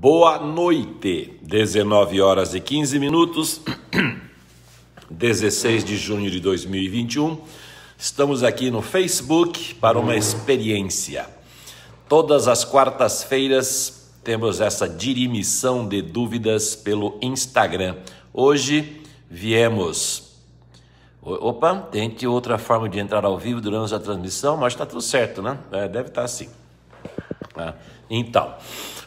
Boa noite, 19 horas e 15 minutos, 16 de junho de 2021. Estamos aqui no Facebook para uma experiência. Todas as quartas-feiras temos essa dirimição de dúvidas pelo Instagram. Hoje viemos. Opa, tente outra forma de entrar ao vivo durante a transmissão, mas está tudo certo, né? É, deve estar tá assim. Ah, então.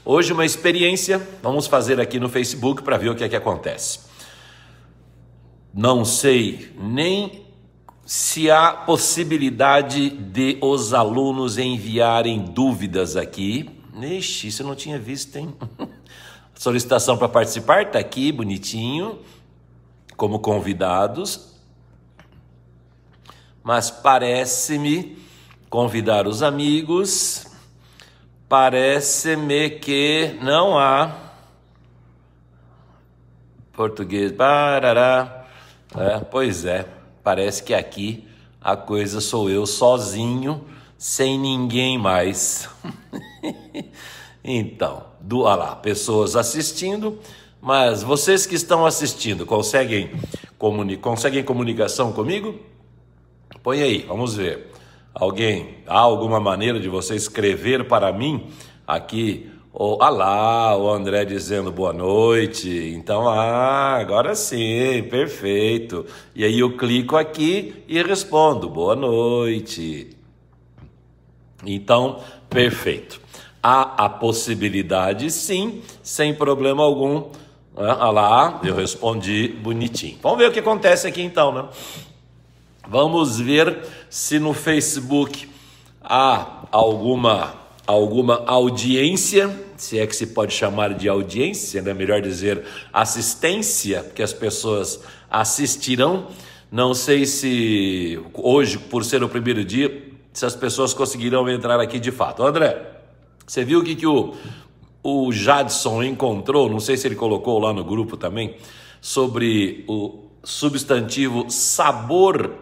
Hoje uma experiência, vamos fazer aqui no Facebook para ver o que é que acontece. Não sei nem se há possibilidade de os alunos enviarem dúvidas aqui. Ixi, isso eu não tinha visto, hein? Solicitação para participar está aqui, bonitinho, como convidados. Mas parece-me convidar os amigos Parece-me que não há. Português. Barará. É, pois é, parece que aqui a coisa sou eu sozinho, sem ninguém mais. então, do, olha lá, pessoas assistindo, mas vocês que estão assistindo, conseguem, comuni conseguem comunicação comigo? Põe aí, vamos ver. Alguém, há alguma maneira de você escrever para mim aqui? Ou, lá, o André dizendo boa noite. Então, ah, agora sim, perfeito. E aí eu clico aqui e respondo boa noite. Então, perfeito. Há a possibilidade, sim, sem problema algum. Ah lá, eu respondi bonitinho. Vamos ver o que acontece aqui então, né? Vamos ver se no Facebook há alguma, alguma audiência, se é que se pode chamar de audiência, né? melhor dizer assistência, que as pessoas assistirão. Não sei se hoje, por ser o primeiro dia, se as pessoas conseguirão entrar aqui de fato. André, você viu o que, que o, o Jadson encontrou? Não sei se ele colocou lá no grupo também, sobre o substantivo sabor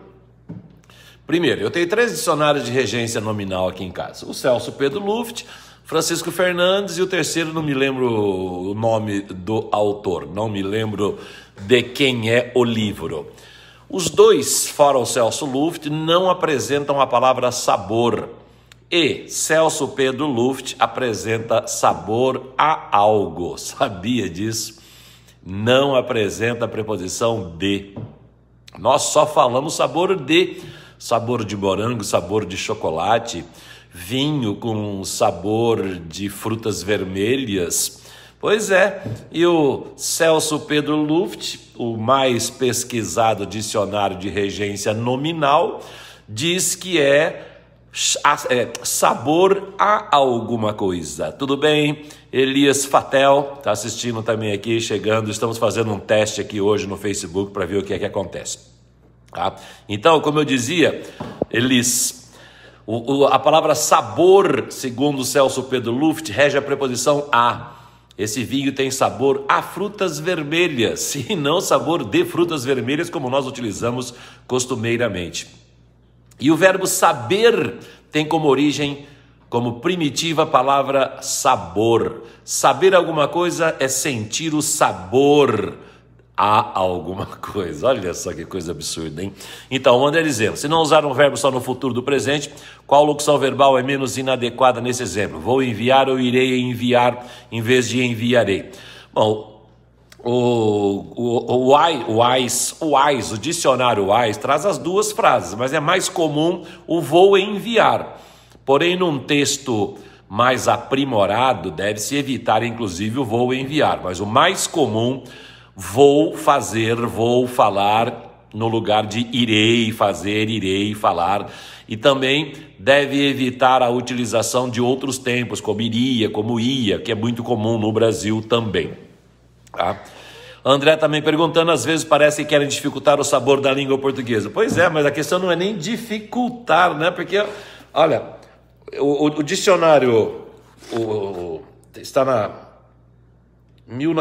Primeiro, eu tenho três dicionários de regência nominal aqui em casa: o Celso Pedro Luft, Francisco Fernandes e o terceiro, não me lembro o nome do autor, não me lembro de quem é o livro. Os dois, fora o Celso Luft, não apresentam a palavra sabor. E Celso Pedro Luft apresenta sabor a algo. Sabia disso? Não apresenta a preposição de. Nós só falamos sabor de sabor de morango, sabor de chocolate, vinho com sabor de frutas vermelhas. Pois é, e o Celso Pedro Luft, o mais pesquisado dicionário de regência nominal, diz que é, é sabor a alguma coisa. Tudo bem? Elias Fatel está assistindo também aqui, chegando. Estamos fazendo um teste aqui hoje no Facebook para ver o que é que acontece. Tá? Então, como eu dizia, eles. O, o, a palavra sabor, segundo Celso Pedro Luft, rege a preposição a. Esse vinho tem sabor a frutas vermelhas e não sabor de frutas vermelhas, como nós utilizamos costumeiramente. E o verbo saber tem como origem, como primitiva, a palavra sabor. Saber alguma coisa é sentir o sabor há alguma coisa. Olha só que coisa absurda, hein? Então, manda dizendo: Se não usar um verbo só no futuro do presente, qual locução verbal é menos inadequada nesse exemplo? Vou enviar ou irei enviar em vez de enviarei. Bom, o, o, o, wise, o o dicionário wise traz as duas frases, mas é mais comum o vou enviar. Porém, num texto mais aprimorado, deve-se evitar, inclusive, o vou enviar. Mas o mais comum vou fazer, vou falar no lugar de irei fazer, irei falar. E também deve evitar a utilização de outros tempos, como iria, como ia, que é muito comum no Brasil também. Tá? André também perguntando, às vezes parece que querem dificultar o sabor da língua portuguesa. Pois é, mas a questão não é nem dificultar, né? Porque, olha, o, o, o dicionário o, está na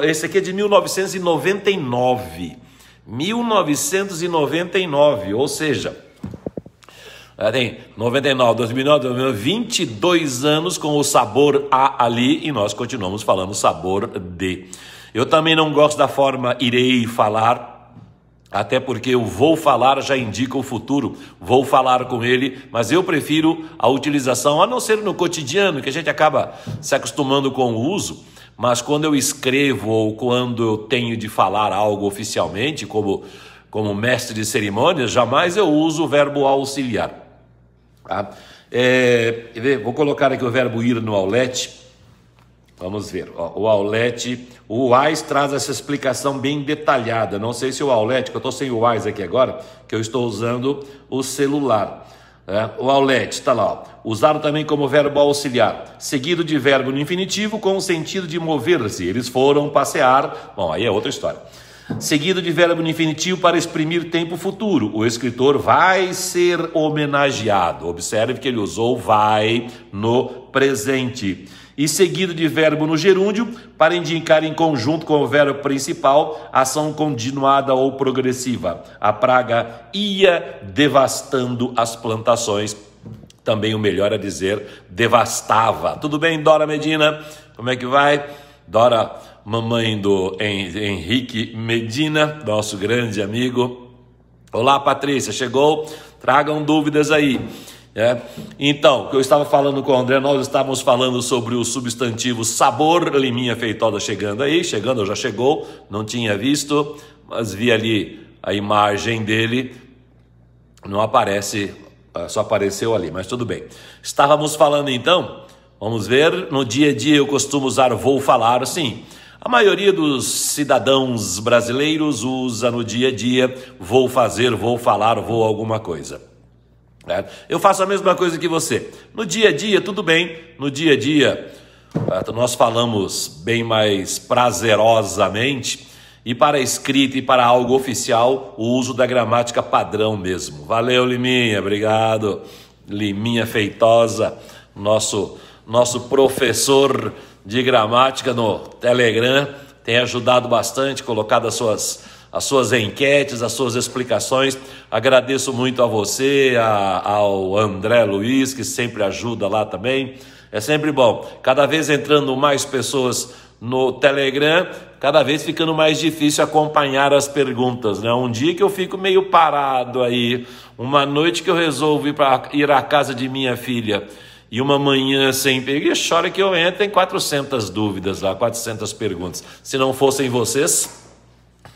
esse aqui é de 1999. 1999, ou seja, tem 99, 2009, 2009, 22 anos com o sabor A ali e nós continuamos falando sabor D. Eu também não gosto da forma irei falar, até porque o vou falar já indica o futuro, vou falar com ele, mas eu prefiro a utilização, a não ser no cotidiano, que a gente acaba se acostumando com o uso mas quando eu escrevo ou quando eu tenho de falar algo oficialmente, como, como mestre de cerimônias, jamais eu uso o verbo auxiliar. Tá? É, vou colocar aqui o verbo ir no aulete. Vamos ver. o aulete, o Wise traz essa explicação bem detalhada. Não sei se o aulete, que eu estou sem o Wise aqui agora, que eu estou usando o celular. É, o aulete, está lá. Ó. Usado também como verbo auxiliar, seguido de verbo no infinitivo com o sentido de mover-se. Eles foram passear. Bom, aí é outra história. Seguido de verbo no infinitivo para exprimir tempo futuro. O escritor vai ser homenageado. Observe que ele usou vai no presente e seguido de verbo no gerúndio para indicar em conjunto com o verbo principal ação continuada ou progressiva. A praga ia devastando as plantações. Também o melhor a é dizer devastava. Tudo bem, Dora Medina? Como é que vai? Dora, mamãe do Henrique Medina, nosso grande amigo. Olá, Patrícia, chegou? Tragam dúvidas aí. É. Então, eu estava falando com o André, nós estávamos falando sobre o substantivo sabor, liminha feitosa chegando aí, chegando, já chegou, não tinha visto, mas vi ali a imagem dele, não aparece, ah, só apareceu ali, mas tudo bem. Estávamos falando então, vamos ver, no dia a dia eu costumo usar vou falar, sim. A maioria dos cidadãos brasileiros usa no dia a dia vou fazer, vou falar, vou alguma coisa. Né? Eu faço a mesma coisa que você. No dia a dia, tudo bem. No dia a dia, ah, nós falamos bem mais prazerosamente. E para escrita e para algo oficial, o uso da gramática padrão mesmo. Valeu, Liminha. Obrigado. Liminha Feitosa, nosso, nosso professor de gramática no Telegram, tem ajudado bastante, colocado as suas as suas enquetes, as suas explicações. Agradeço muito a você, a, ao André Luiz, que sempre ajuda lá também. É sempre bom. Cada vez entrando mais pessoas no Telegram, cada vez ficando mais difícil acompanhar as perguntas, né? Um dia que eu fico meio parado aí, uma noite que eu resolvo ir, ir à casa de minha filha e uma manhã sem perigo, chora que eu entro em 400 dúvidas lá, 400 perguntas. Se não fossem vocês,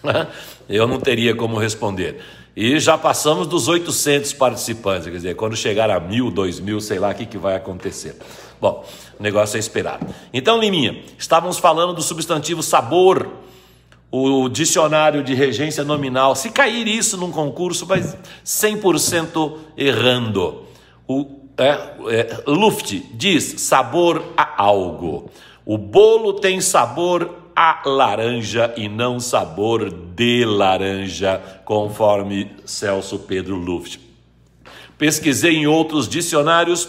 Eu não teria como responder. E já passamos dos 800 participantes, quer dizer, quando chegar a mil, dois mil, sei lá o que, que vai acontecer. Bom, o negócio é esperar. Então, Liminha, estávamos falando do substantivo sabor, o dicionário de regência nominal. Se cair isso num concurso, vai 100% errando. O é, é, Luft diz sabor a algo. O bolo tem sabor a laranja e não sabor de laranja, conforme Celso Pedro Luft. Pesquisei em outros dicionários,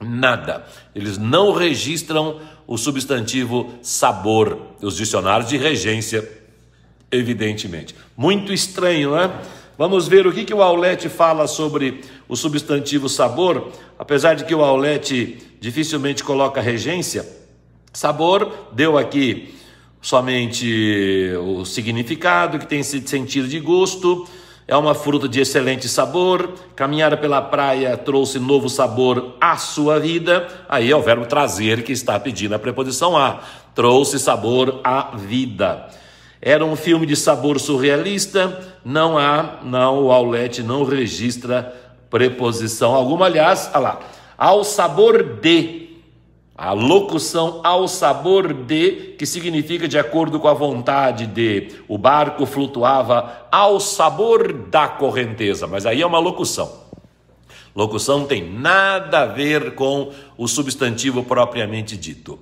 nada. Eles não registram o substantivo sabor, os dicionários de regência, evidentemente. Muito estranho, né? Vamos ver o que, que o Aulete fala sobre o substantivo sabor, apesar de que o Aulete dificilmente coloca regência. Sabor deu aqui somente o significado, que tem esse sentido de gosto. É uma fruta de excelente sabor. Caminhar pela praia trouxe novo sabor à sua vida. Aí é o verbo trazer que está pedindo a preposição a. Trouxe sabor à vida. Era um filme de sabor surrealista. Não há, não, o Aulete não registra preposição alguma. Aliás, olha lá. Ao sabor de a locução ao sabor de, que significa de acordo com a vontade de. O barco flutuava ao sabor da correnteza, mas aí é uma locução. Locução tem nada a ver com o substantivo propriamente dito.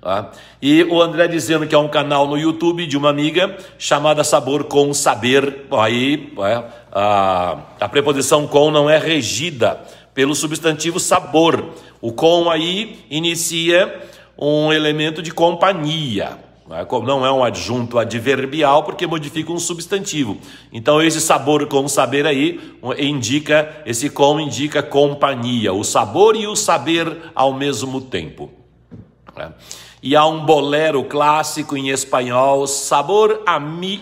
Ah, e o André dizendo que há um canal no YouTube de uma amiga chamada Sabor com Saber. Aí é, a, a preposição com não é regida pelo substantivo sabor. O com aí inicia um elemento de companhia. É não é um adjunto adverbial porque modifica um substantivo. Então esse sabor com saber aí indica esse com indica companhia, o sabor e o saber ao mesmo tempo. É. E há um bolero clássico em espanhol, sabor a mim.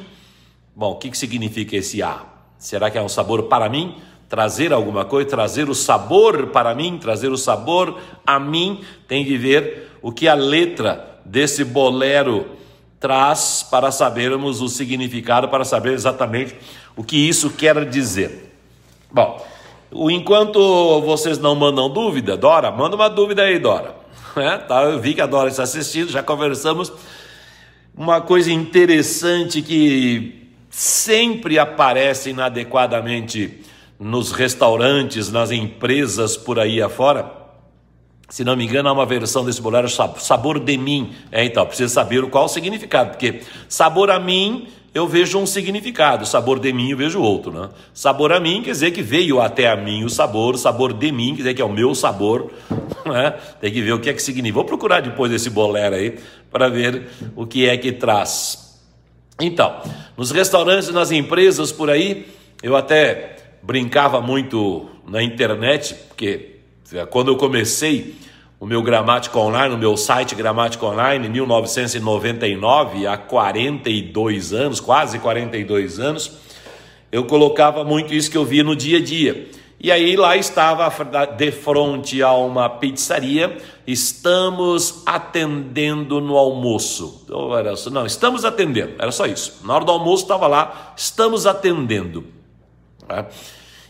Bom, o que, que significa esse a? Será que é um sabor para mim? trazer alguma coisa, trazer o sabor para mim, trazer o sabor a mim, tem que ver o que a letra desse bolero traz para sabermos o significado, para saber exatamente o que isso quer dizer. Bom, enquanto vocês não mandam dúvida, Dora, manda uma dúvida aí, Dora. É, tá, eu vi que a Dora está assistindo, já conversamos. Uma coisa interessante que sempre aparece inadequadamente nos restaurantes, nas empresas por aí afora. Se não me engano, há uma versão desse bolero, sabor de mim. É, então, precisa saber qual o significado, porque sabor a mim eu vejo um significado, sabor de mim eu vejo outro, né? Sabor a mim quer dizer que veio até a mim o sabor, sabor de mim quer dizer que é o meu sabor, né? Tem que ver o que é que significa. Vou procurar depois esse bolero aí para ver o que é que traz. Então, nos restaurantes, nas empresas por aí, eu até brincava muito na internet, porque eh, quando eu comecei o meu gramático Online, o meu site gramático Online, em 1999, há 42 anos, quase 42 anos, eu colocava muito isso que eu via no dia a dia. E aí lá estava de frente a uma pizzaria, estamos atendendo no almoço. Então, não, estamos atendendo, era só isso. Na hora do almoço estava lá, estamos atendendo. Tá?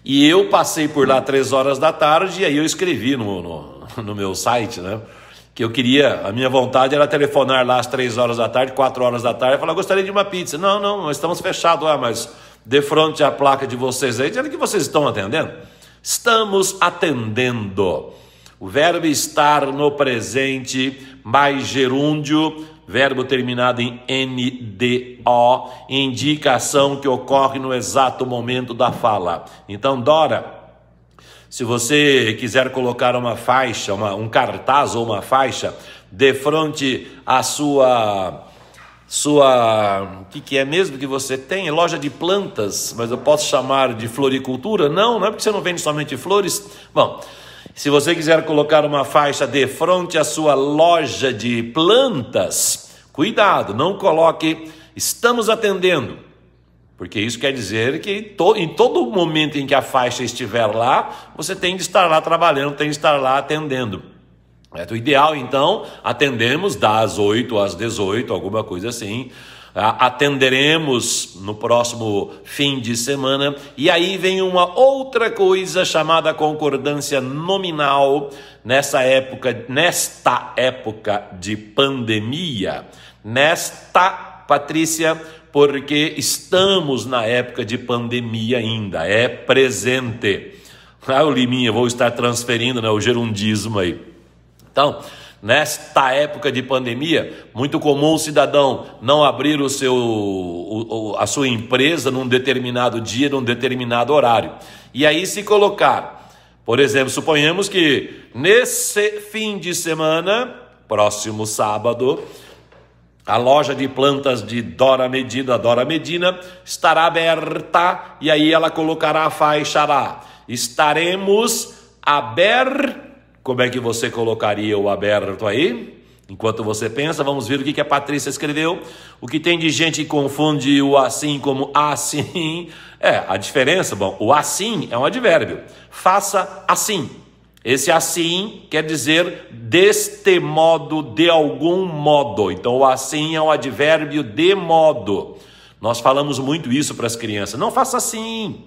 E eu passei por lá três horas da tarde e aí eu escrevi no, no, no, meu site, né? Que eu queria, a minha vontade era telefonar lá às três horas da tarde, quatro horas da tarde, e falar, gostaria de uma pizza. Não, não, nós estamos fechados lá, mas de frente à placa de vocês aí, dizendo que vocês estão atendendo. Estamos atendendo. O verbo estar no presente, mais gerúndio, verbo terminado em NDO, indicação que ocorre no exato momento da fala. Então, Dora, se você quiser colocar uma faixa, uma, um cartaz ou uma faixa de frente à sua sua o que, que é mesmo que você tem loja de plantas mas eu posso chamar de floricultura não não é porque você não vende somente flores bom se você quiser colocar uma faixa de frente à sua loja de plantas, cuidado, não coloque estamos atendendo. Porque isso quer dizer que em todo momento em que a faixa estiver lá, você tem de estar lá trabalhando, tem de estar lá atendendo. É o ideal, então, atendemos das 8 às 18, alguma coisa assim atenderemos no próximo fim de semana. E aí vem uma outra coisa chamada concordância nominal nessa época, nesta época de pandemia. Nesta, Patrícia, porque estamos na época de pandemia ainda, é presente. Ah, o Liminha, vou estar transferindo né, o gerundismo aí. Então, nesta época de pandemia, muito comum o cidadão não abrir o seu, o, o, a sua empresa num determinado dia, num determinado horário. E aí se colocar, por exemplo, suponhamos que nesse fim de semana, próximo sábado, a loja de plantas de Dora Medina, Dora Medina, estará aberta e aí ela colocará a faixa lá. Estaremos abertos como é que você colocaria o aberto aí? Enquanto você pensa, vamos ver o que a Patrícia escreveu. O que tem de gente que confunde o assim como assim. É, a diferença, bom, o assim é um advérbio. Faça assim. Esse assim quer dizer deste modo, de algum modo. Então, o assim é um advérbio de modo. Nós falamos muito isso para as crianças. Não faça assim.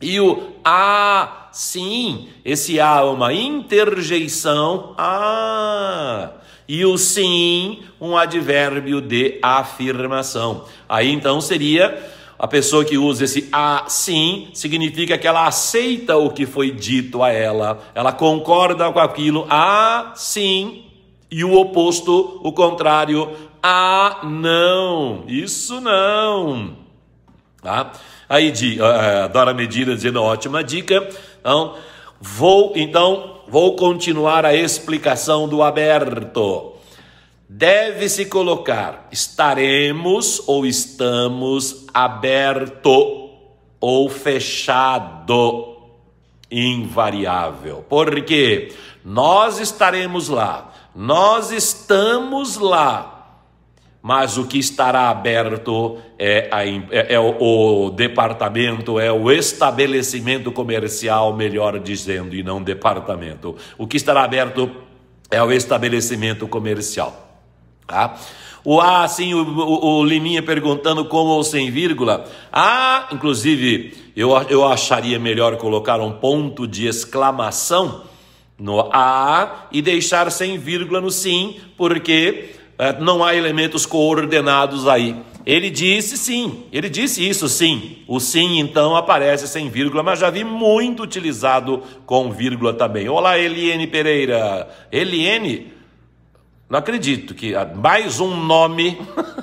E o ah, sim, esse ah é uma interjeição, ah. E o sim, um advérbio de afirmação. Aí então seria a pessoa que usa esse sim significa que ela aceita o que foi dito a ela, ela concorda com aquilo, sim e o oposto, o contrário, ah, não, isso não. Tá? Aí de, uh, eh, Dora Medina dizendo, ótima dica. Então, vou, então, vou continuar a explicação do aberto. Deve-se colocar estaremos ou estamos aberto ou fechado. Invariável. Porque nós estaremos lá, nós estamos lá, mas o que estará aberto é, a, é, é o, o, departamento, é o estabelecimento comercial, melhor dizendo, e não departamento. O que estará aberto é o estabelecimento comercial. Tá? O A, ah, assim, o, o, o Liminha perguntando como ou sem vírgula. Ah, inclusive, eu, eu acharia melhor colocar um ponto de exclamação no A e deixar sem vírgula no sim, porque é, não há elementos coordenados aí. Ele disse sim, ele disse isso sim. O sim então aparece sem vírgula, mas já vi muito utilizado com vírgula também. Olá, Eliene Pereira. Eliene, não acredito que mais um nome.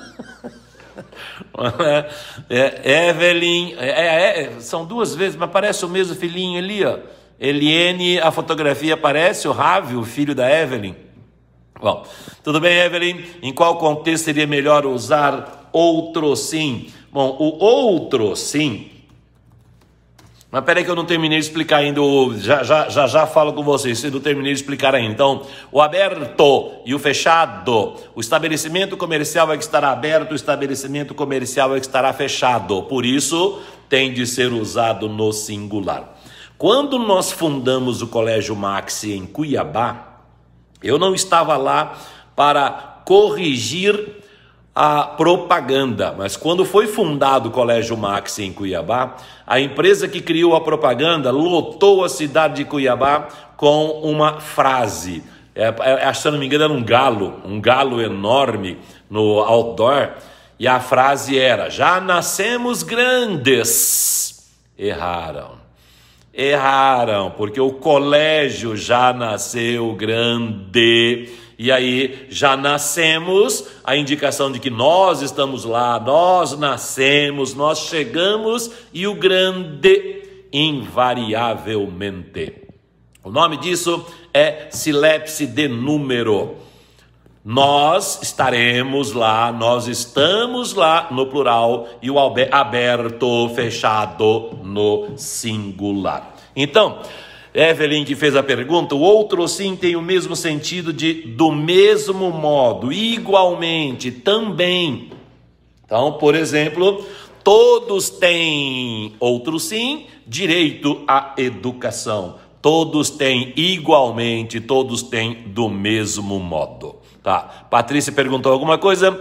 É, é, Evelyn, é, é, é, são duas vezes, mas parece o mesmo filhinho ali, ó. Eliene, a fotografia aparece o Rávio, o filho da Evelyn. Bom, tudo bem, Evelyn? Em qual contexto seria melhor usar outro sim? Bom, o outro sim. Mas peraí que eu não terminei de explicar ainda, já, já já, já falo com vocês, se não terminei de explicar ainda. Então, o aberto e o fechado. O estabelecimento comercial é que estará aberto, o estabelecimento comercial é que estará fechado. Por isso, tem de ser usado no singular. Quando nós fundamos o Colégio Maxi em Cuiabá, eu não estava lá para corrigir a propaganda, mas quando foi fundado o Colégio Max em Cuiabá, a empresa que criou a propaganda lotou a cidade de Cuiabá com uma frase. É, é, é se não me engano, era um galo, um galo enorme no outdoor, e a frase era: Já nascemos grandes. Erraram. Erraram, porque o colégio já nasceu grande. E aí já nascemos, a indicação de que nós estamos lá, nós nascemos, nós chegamos e o grande invariavelmente. O nome disso é silepse de número. Nós estaremos lá, nós estamos lá no plural e o aberto, fechado no singular. Então, Evelyn que fez a pergunta, o outro sim tem o mesmo sentido de do mesmo modo, igualmente, também. Então, por exemplo, todos têm outro sim direito à educação. Todos têm igualmente, todos têm do mesmo modo. Tá. Patrícia perguntou alguma coisa.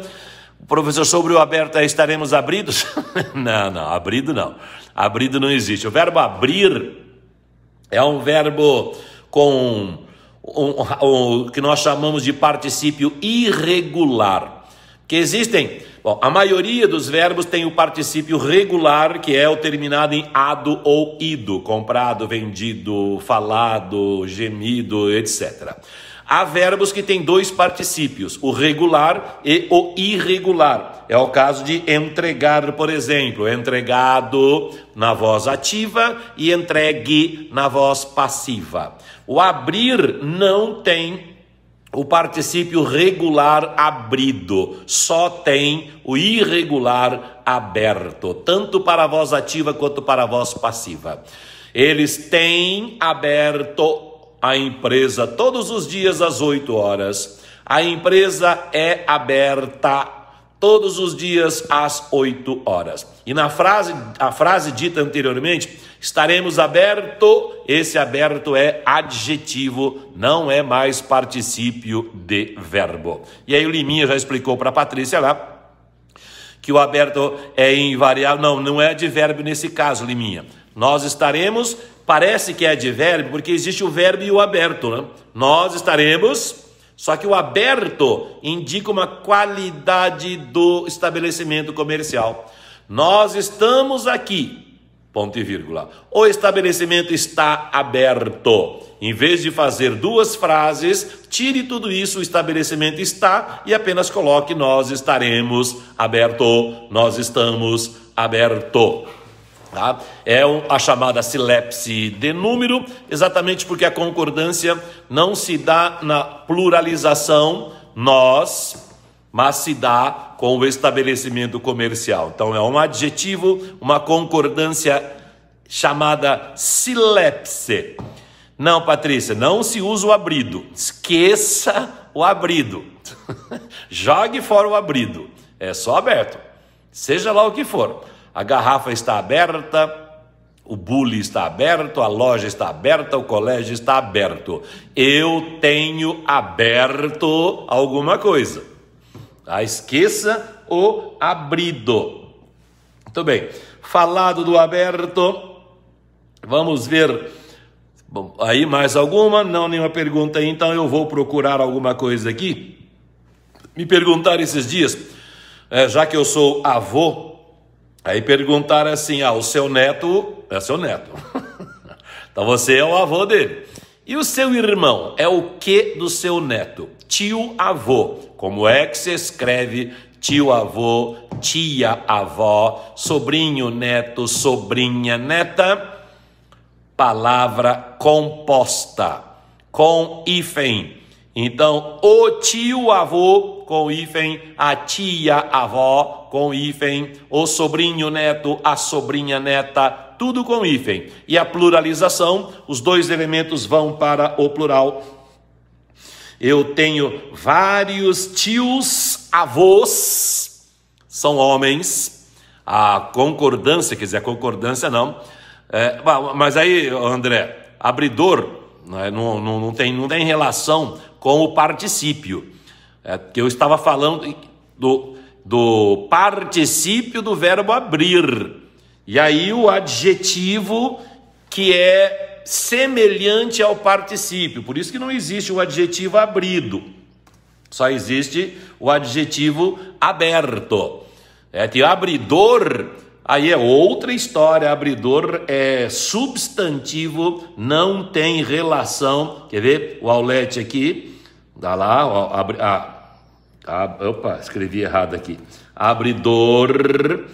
Professor, sobre o aberto estaremos abridos? não, não, abrido não. Abrido não existe. O verbo abrir é um verbo com o que nós chamamos de particípio irregular. Que existem, bom, a maioria dos verbos tem o particípio regular, que é o terminado em ado ou ido, comprado, vendido, falado, gemido, etc. Há verbos que têm dois particípios, o regular e o irregular. É o caso de entregar, por exemplo, entregado na voz ativa e entregue na voz passiva. O abrir não tem o particípio regular abrido, só tem o irregular aberto, tanto para a voz ativa quanto para a voz passiva. Eles têm aberto a empresa todos os dias às 8 horas. A empresa é aberta todos os dias às 8 horas. E na frase, a frase dita anteriormente, estaremos aberto, esse aberto é adjetivo, não é mais particípio de verbo. E aí o Liminha já explicou para a Patrícia lá que o aberto é invariável, não, não é advérbio nesse caso, Liminha. Nós estaremos Parece que é advérbio porque existe o verbo e o aberto. Né? Nós estaremos, só que o aberto indica uma qualidade do estabelecimento comercial. Nós estamos aqui, ponto e vírgula. O estabelecimento está aberto. Em vez de fazer duas frases, tire tudo isso, o estabelecimento está, e apenas coloque nós estaremos aberto, nós estamos aberto. Tá? É a chamada silepse de número, exatamente porque a concordância não se dá na pluralização nós, mas se dá com o estabelecimento comercial. Então é um adjetivo, uma concordância chamada silepse. Não, Patrícia, não se usa o abrido. Esqueça o abrido. Jogue fora o abrido. É só aberto. Seja lá o que for. A garrafa está aberta, o bully está aberto, a loja está aberta, o colégio está aberto. Eu tenho aberto alguma coisa. Ah, esqueça o abrido. Muito bem. Falado do aberto, vamos ver. Bom, aí mais alguma? Não, nenhuma pergunta aí, então eu vou procurar alguma coisa aqui. Me perguntaram esses dias, eh, já que eu sou avô Aí perguntaram assim: ah, o seu neto é seu neto. então você é o avô dele. E o seu irmão é o que do seu neto? Tio avô. Como é que se escreve tio avô, tia avó, sobrinho neto, sobrinha neta? Palavra composta com hífen. Então, o tio avô com hífen, a tia avó com hífen, o sobrinho neto, a sobrinha neta, tudo com hífen. E a pluralização, os dois elementos vão para o plural. Eu tenho vários tios, avós, são homens. A concordância, quer dizer, a concordância não. É, mas aí, André, abridor né, não, não, não, tem, não tem relação com o particípio. É, que eu estava falando do do particípio do verbo abrir. E aí o adjetivo que é semelhante ao particípio. Por isso que não existe o adjetivo abrido. Só existe o adjetivo aberto. É que abridor aí é outra história. Abridor é substantivo, não tem relação. Quer ver? O aulete aqui, dá lá, ó, abre, ah, opa, escrevi errado aqui. Abridor.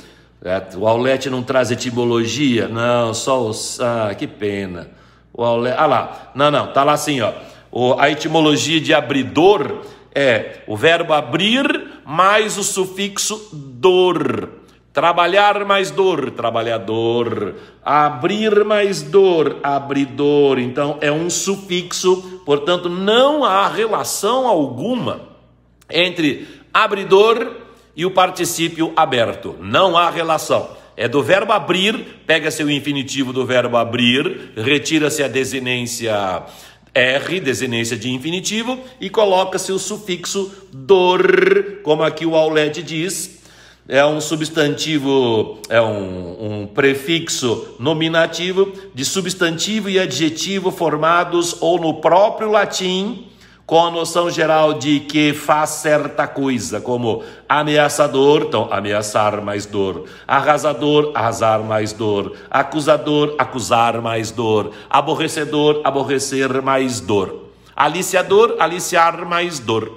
É, o Aulete não traz etimologia? Não, só os. Ah, que pena. O Aulete. Ah lá. Não, não, tá lá assim, ó. O, a etimologia de abridor é o verbo abrir mais o sufixo dor. Trabalhar mais dor, trabalhador. Abrir mais dor, abridor. Então é um sufixo, portanto, não há relação alguma entre abridor e o particípio aberto. Não há relação. É do verbo abrir, pega-se o infinitivo do verbo abrir, retira-se a desinência R, desinência de infinitivo, e coloca-se o sufixo dor, como aqui o Aulete diz. É um substantivo, é um, um prefixo nominativo de substantivo e adjetivo formados ou no próprio latim com a noção geral de que faz certa coisa, como ameaçador, então ameaçar mais dor, arrasador, arrasar mais dor, acusador, acusar mais dor, aborrecedor, aborrecer mais dor, aliciador, aliciar mais dor.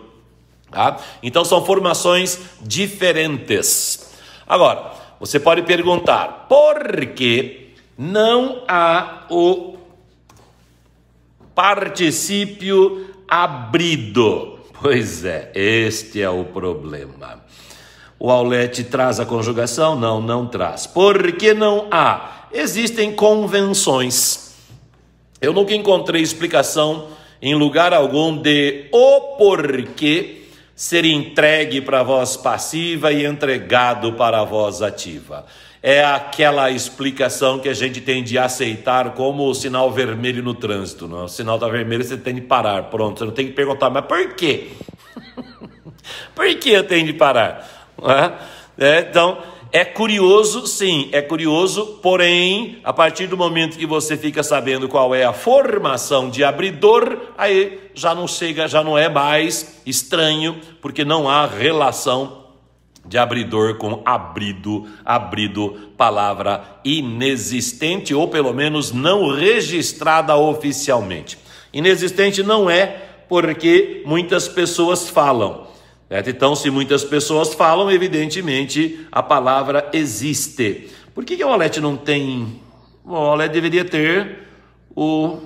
Tá? Então são formações diferentes. Agora, você pode perguntar por que não há o particípio abrido. Pois é, este é o problema. O Aulete traz a conjugação? Não, não traz. Por que não há? Existem convenções. Eu nunca encontrei explicação em lugar algum de o porquê ser entregue para a voz passiva e entregado para a voz ativa é aquela explicação que a gente tem de aceitar como o sinal vermelho no trânsito. Não? É? O sinal está vermelho, você tem de parar. Pronto, você não tem que perguntar, mas por quê? por que eu tenho de parar? É? é, então, é curioso, sim, é curioso, porém, a partir do momento que você fica sabendo qual é a formação de abridor, aí já não chega, já não é mais estranho, porque não há relação de abridor com abrido, abrido, palavra inexistente ou pelo menos não registrada oficialmente. Inexistente não é porque muitas pessoas falam. Certo? Então, se muitas pessoas falam, evidentemente a palavra existe. Por que, que a não tem? o a deveria ter o.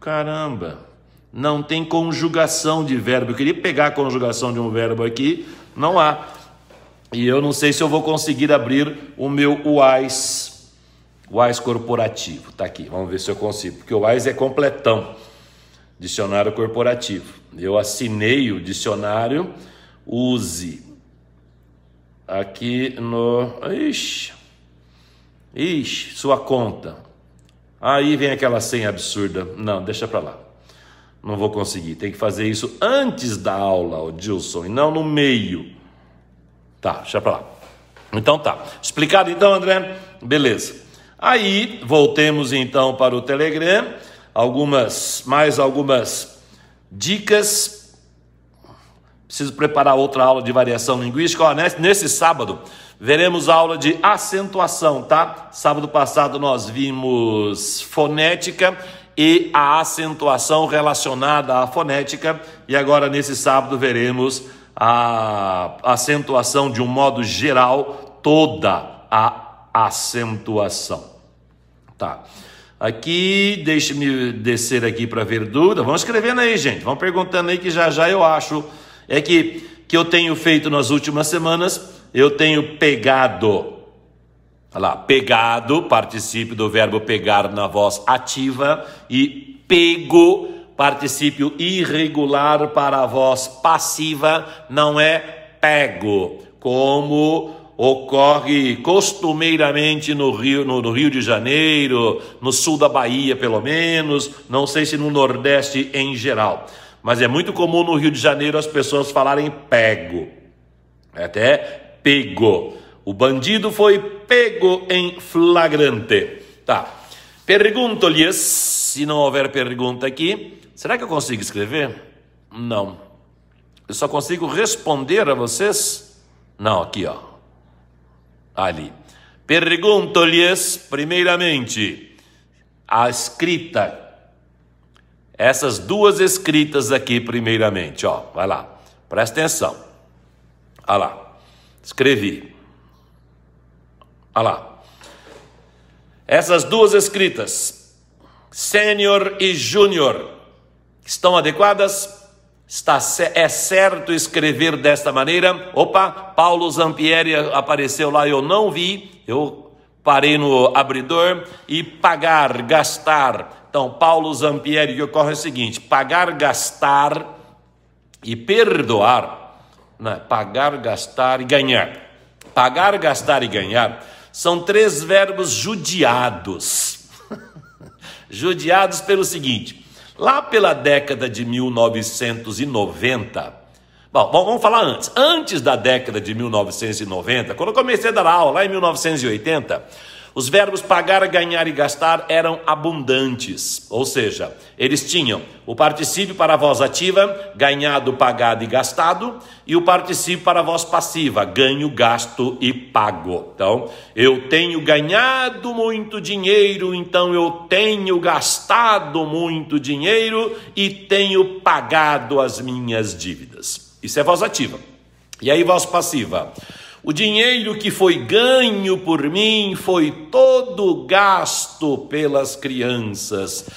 Caramba! Não tem conjugação de verbo. Eu queria pegar a conjugação de um verbo aqui, não há. E eu não sei se eu vou conseguir abrir o meu Wise, Wise corporativo. Tá aqui, vamos ver se eu consigo, porque o Wise é completão. Dicionário corporativo. Eu assinei o dicionário USE aqui no. Ixi, ixi, sua conta. Aí vem aquela senha absurda. Não, deixa para lá. Não vou conseguir. Tem que fazer isso antes da aula, Dilson, e não no meio. Tá, deixa pra lá. Então tá. Explicado então, André? Beleza. Aí, voltemos então para o Telegram. Algumas, mais algumas dicas. Preciso preparar outra aula de variação linguística. Ó, nesse, sábado, veremos aula de acentuação, tá? Sábado passado nós vimos fonética e a acentuação relacionada à fonética. E agora, nesse sábado, veremos a acentuação de um modo geral, toda a acentuação. Tá. Aqui, deixe-me descer aqui para ver duda Vamos escrevendo aí, gente. Vão perguntando aí que já já eu acho. É que que eu tenho feito nas últimas semanas, eu tenho pegado. Olha lá, pegado, participe do verbo pegar na voz ativa e pego particípio irregular para a voz passiva não é pego, como ocorre costumeiramente no Rio, no, no, Rio de Janeiro, no sul da Bahia, pelo menos, não sei se no Nordeste em geral. Mas é muito comum no Rio de Janeiro as pessoas falarem pego, é até pego. O bandido foi pego em flagrante. Tá, Pergunto-lhes, se não houver pergunta aqui, será que eu consigo escrever? Não. Eu só consigo responder a vocês? Não, aqui ó. Ali. Pergunto-lhes, primeiramente, a escrita. Essas duas escritas aqui, primeiramente, ó. Vai lá. Presta atenção. Olha lá. Escrevi. Olha lá. Essas duas escritas, sênior e júnior, estão adequadas? Está, é certo escrever desta maneira? Opa, Paulo Zampieri apareceu lá, eu não vi, eu parei no abridor. E pagar, gastar. Então, Paulo Zampieri, que ocorre é o seguinte: pagar, gastar e perdoar. Né? Pagar, gastar e ganhar. Pagar, gastar e ganhar são três verbos judiados. judiados pelo seguinte: lá pela década de 1990, bom, vamos falar antes. Antes da década de 1990, quando eu comecei a dar aula lá em 1980, os verbos pagar, ganhar e gastar eram abundantes, ou seja, eles tinham o particípio para a voz ativa, ganhado, pagado e gastado, e o particípio para a voz passiva, ganho, gasto e pago. Então, eu tenho ganhado muito dinheiro, então eu tenho gastado muito dinheiro e tenho pagado as minhas dívidas. Isso é voz ativa. E aí, voz passiva. O dinheiro que foi ganho por mim foi todo gasto pelas crianças,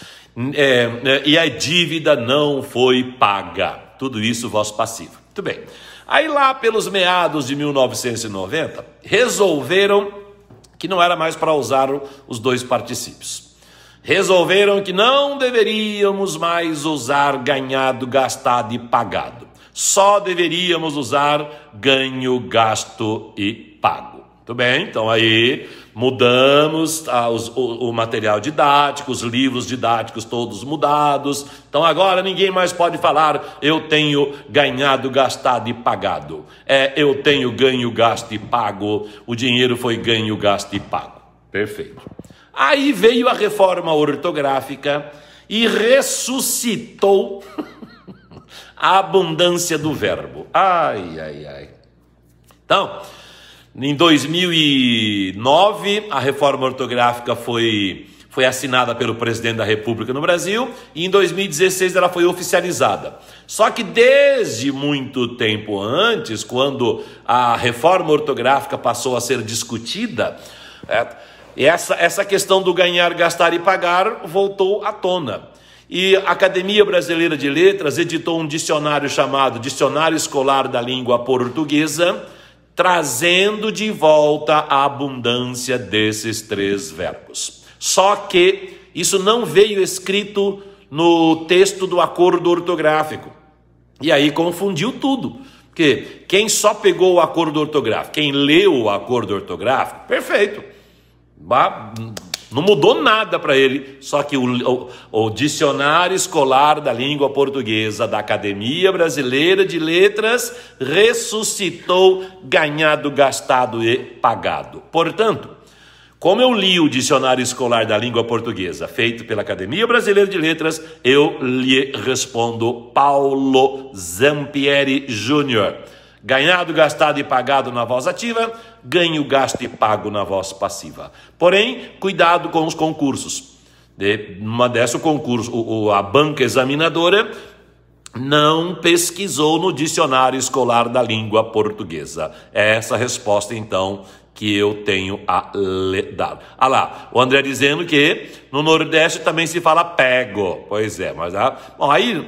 é, é, e a dívida não foi paga. Tudo isso voz passiva. Muito bem. Aí lá pelos meados de 1990, resolveram que não era mais para usar os dois participios. Resolveram que não deveríamos mais usar ganhado, gastado e pagado. Só deveríamos usar ganho, gasto e pago. Tudo bem? Então aí mudamos tá, os, o, o material didático, os livros didáticos todos mudados. Então agora ninguém mais pode falar eu tenho ganhado, gastado e pagado. É eu tenho ganho, gasto e pago. O dinheiro foi ganho, gasto e pago. Perfeito. Aí veio a reforma ortográfica e ressuscitou a abundância do verbo. Ai, ai, ai. Então, em 2009, a reforma ortográfica foi, foi assinada pelo presidente da República no Brasil e em 2016 ela foi oficializada. Só que desde muito tempo antes, quando a reforma ortográfica passou a ser discutida, é, essa, essa questão do ganhar, gastar e pagar voltou à tona. E a Academia Brasileira de Letras editou um dicionário chamado Dicionário Escolar da Língua Portuguesa, trazendo de volta a abundância desses três verbos. Só que isso não veio escrito no texto do acordo ortográfico. E aí confundiu tudo. Porque quem só pegou o acordo ortográfico, quem leu o acordo ortográfico, perfeito. Não mudou nada para ele, só que o, o, o, dicionário escolar da língua portuguesa da Academia Brasileira de Letras ressuscitou ganhado, gastado e pagado. Portanto, como eu li o dicionário escolar da língua portuguesa feito pela Academia Brasileira de Letras, eu lhe respondo Paulo Zampieri Júnior. Ganhado, gastado e pagado na voz ativa, ganho, gasto e pago na voz passiva. Porém, cuidado com os concursos. De uma dessa, o concurso, a banca examinadora não pesquisou no dicionário escolar da língua portuguesa. É essa resposta, então, que eu tenho a dar. Ah lá, o André dizendo que no Nordeste também se fala pego. Pois é, mas... Ah, bom, aí...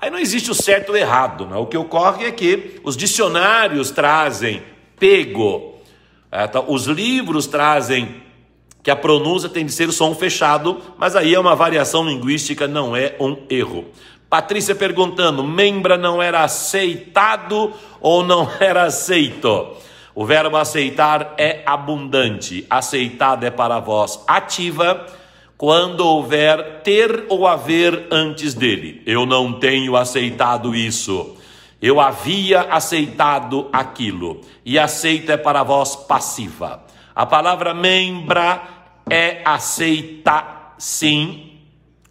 Aí não existe o certo ou o errado. Né? O que ocorre é que os dicionários trazem pego, é, tá? os livros trazem que a pronúncia tem de ser o som fechado, mas aí é uma variação linguística, não é um erro. Patrícia perguntando: membra não era aceitado ou não era aceito? O verbo aceitar é abundante, aceitado é para a voz ativa quando houver ter ou haver antes dele. Eu não tenho aceitado isso. Eu havia aceitado aquilo. E aceita é para vós passiva. A palavra membra é aceita sim.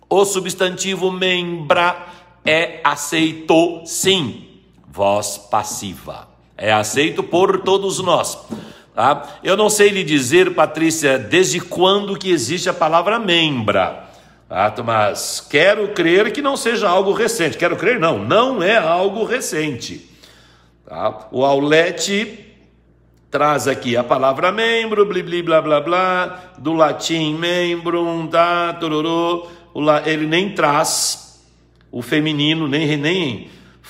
O substantivo membra é aceitou sim. Voz passiva. É aceito por todos nós. Tá? Eu não sei lhe dizer, Patrícia, desde quando que existe a palavra membra. Tá? tá? Mas quero crer que não seja algo recente. Quero crer, não, não é algo recente. Tá? O Aulete traz aqui a palavra membro, bli, bli, blá, blá, blá, do latim um tá, tururu. Ele nem traz o feminino, nem, nem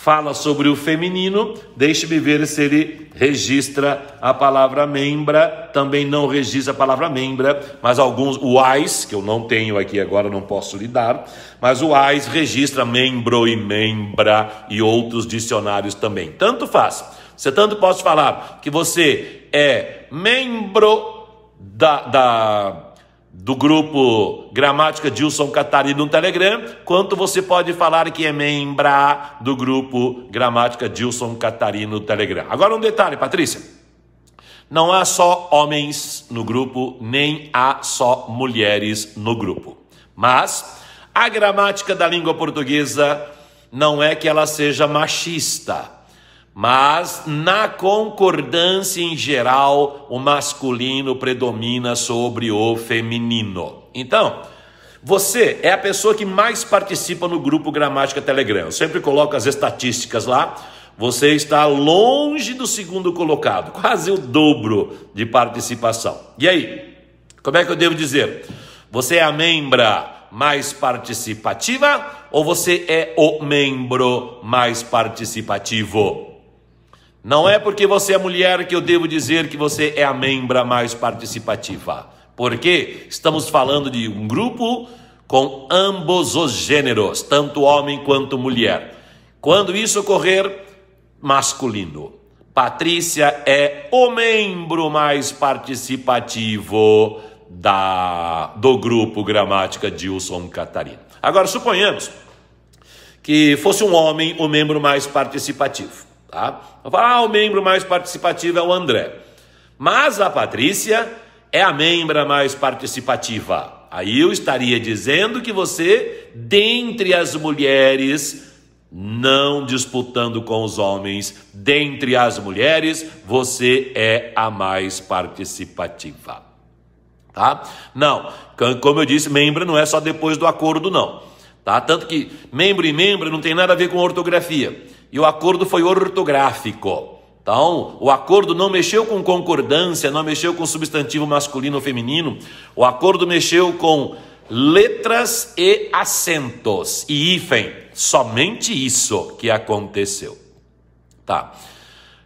fala sobre o feminino, deixe-me ver se ele registra a palavra membra, também não registra a palavra membra, mas alguns, o AIS, que eu não tenho aqui agora, não posso lhe dar, mas o AIS registra membro e membra e outros dicionários também. Tanto faz. Você tanto pode falar que você é membro da, da do grupo Gramática Dilson Catarino no Telegram, quanto você pode falar que é membro do grupo Gramática Dilson Catarino no Telegram. Agora um detalhe, Patrícia. Não há só homens no grupo, nem há só mulheres no grupo. Mas a gramática da língua portuguesa não é que ela seja machista mas na concordância em geral, o masculino predomina sobre o feminino. Então, você é a pessoa que mais participa no grupo Gramática Telegram. Eu sempre coloco as estatísticas lá. Você está longe do segundo colocado, quase o dobro de participação. E aí? Como é que eu devo dizer? Você é a membra mais participativa ou você é o membro mais participativo? Não é porque você é mulher que eu devo dizer que você é a membra mais participativa. Porque estamos falando de um grupo com ambos os gêneros, tanto homem quanto mulher. Quando isso ocorrer, masculino. Patrícia é o membro mais participativo da, do grupo Gramática de Dilson Catarina. Agora, suponhamos que fosse um homem o membro mais participativo. Tá? Ah, o membro mais participativo é o André. Mas a Patrícia é a membra mais participativa. Aí eu estaria dizendo que você, dentre as mulheres, não disputando com os homens, dentre as mulheres, você é a mais participativa. Tá? Não, como eu disse, membro não é só depois do acordo, não. Tá? Tanto que membro e membro não tem nada a ver com ortografia. E o acordo foi ortográfico. Então, o acordo não mexeu com concordância, não mexeu com substantivo masculino ou feminino. O acordo mexeu com letras e acentos e hífen. Somente isso que aconteceu. Tá.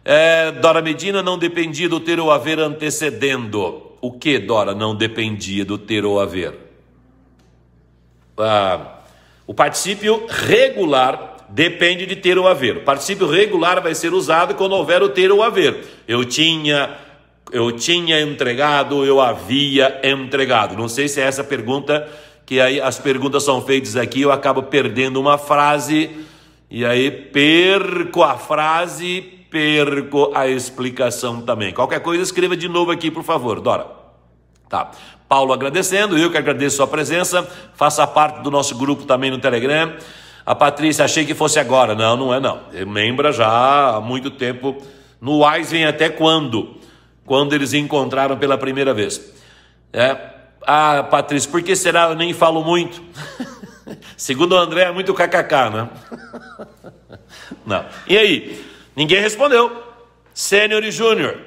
É, Dora Medina não dependia do ter ou haver antecedendo. O que, Dora, não dependia do ter ou haver? Ah, o particípio regular Depende de ter ou haver. O particípio regular vai ser usado quando houver o ter ou haver. Eu tinha, eu tinha entregado, eu havia entregado. Não sei se é essa pergunta que aí as perguntas são feitas aqui, eu acabo perdendo uma frase e aí perco a frase, perco a explicação também. Qualquer coisa escreva de novo aqui, por favor, Dora. Tá. Paulo agradecendo, eu que agradeço a sua presença, faça parte do nosso grupo também no Telegram. A Patrícia, achei que fosse agora. Não, não é não. Lembra já há muito tempo. No vem até quando? Quando eles encontraram pela primeira vez. É. Ah, Patrícia, por que será? Eu nem falo muito. Segundo o André, é muito kkk, né? não. E aí? Ninguém respondeu. Sênior e júnior.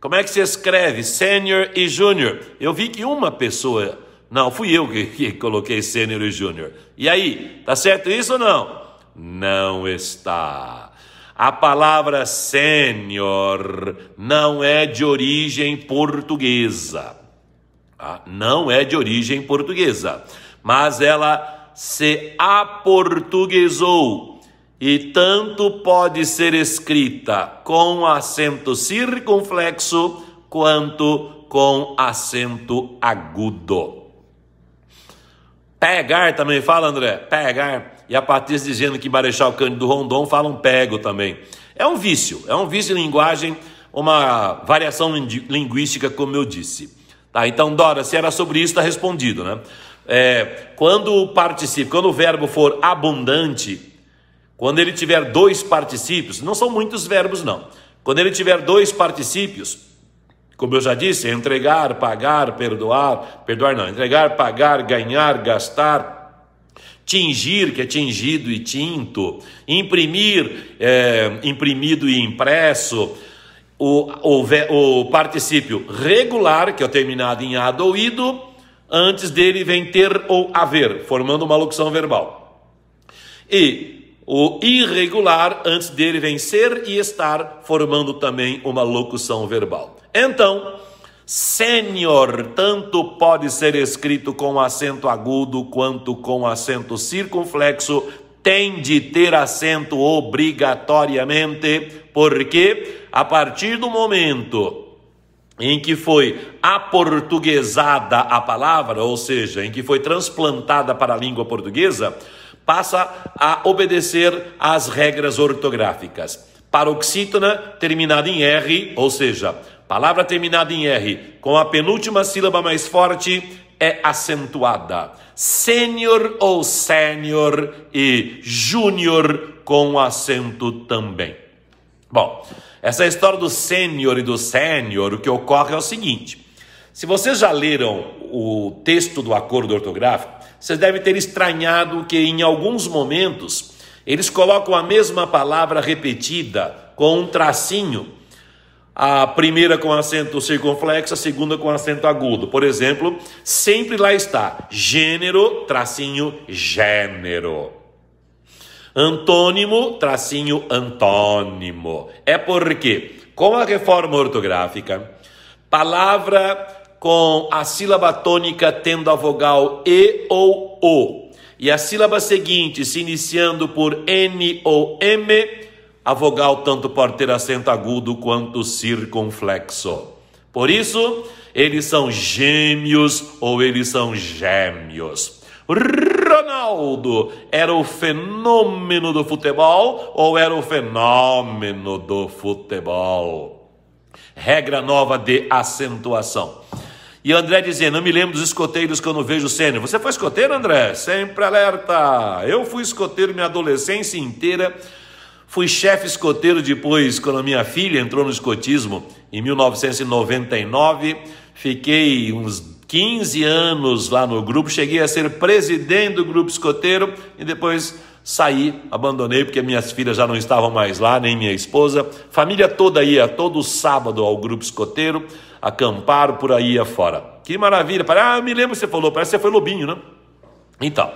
Como é que se escreve sênior e júnior? Eu vi que uma pessoa não, fui eu que, que coloquei sênior e júnior. E aí, tá certo isso ou não? Não está. A palavra sênior não é de origem portuguesa. Tá? Não é de origem portuguesa. Mas ela se aportuguesou e tanto pode ser escrita com acento circunflexo quanto com acento agudo. Pegar também fala, André. Pegar. E a Patrícia dizendo que Marechal Cândido Rondon falam pego também. É um vício, é um vício de linguagem, uma variação linguística, como eu disse. Tá, então, Dora, se era sobre isso, está respondido, né? É, quando o particípio, quando o verbo for abundante, quando ele tiver dois particípios, não são muitos verbos, não. Quando ele tiver dois particípios, como eu já disse, entregar, pagar, perdoar, perdoar não, entregar, pagar, ganhar, gastar, tingir, que é tingido e tinto, imprimir, é, imprimido e impresso, o, o, o particípio regular, que é terminado em ado ou ido, antes dele vem ter ou haver, formando uma locução verbal. E o irregular, antes dele vem ser e estar, formando também uma locução verbal. Então, Senhor tanto pode ser escrito com acento agudo quanto com acento circunflexo, tem de ter acento obrigatoriamente, porque a partir do momento em que foi aportuguesada a palavra, ou seja, em que foi transplantada para a língua portuguesa, passa a obedecer às regras ortográficas. Paroxítona terminada em R, ou seja, Palavra terminada em R, com a penúltima sílaba mais forte, é acentuada. Sênior ou sênior e júnior com acento também. Bom, essa história do sênior e do sênior, o que ocorre é o seguinte. Se vocês já leram o texto do acordo ortográfico, vocês devem ter estranhado que em alguns momentos eles colocam a mesma palavra repetida com um tracinho a primeira com acento circunflexo, a segunda com acento agudo. Por exemplo, sempre lá está gênero, tracinho, gênero. Antônimo, tracinho, antônimo. É porque, com a reforma ortográfica, palavra com a sílaba tônica tendo a vogal E ou O, e a sílaba seguinte se iniciando por N ou M, a vogal tanto pode ter acento agudo quanto circunflexo. Por isso, eles são gêmeos ou eles são gêmeos. Ronaldo era o fenômeno do futebol ou era o fenômeno do futebol? Regra nova de acentuação. E André dizendo: Não me lembro dos escoteiros quando vejo sênior. Você foi escoteiro, André? Sempre alerta! Eu fui escoteiro minha adolescência inteira Fui chefe escoteiro depois, quando minha filha entrou no escotismo em 1999. Fiquei uns 15 anos lá no grupo, cheguei a ser presidente do grupo escoteiro e depois saí, abandonei porque minhas filhas já não estavam mais lá, nem minha esposa. Família toda ia todo sábado ao grupo escoteiro acampar por aí afora. Que maravilha! Ah, eu me lembro que você falou, parece que você foi lobinho, né? Então.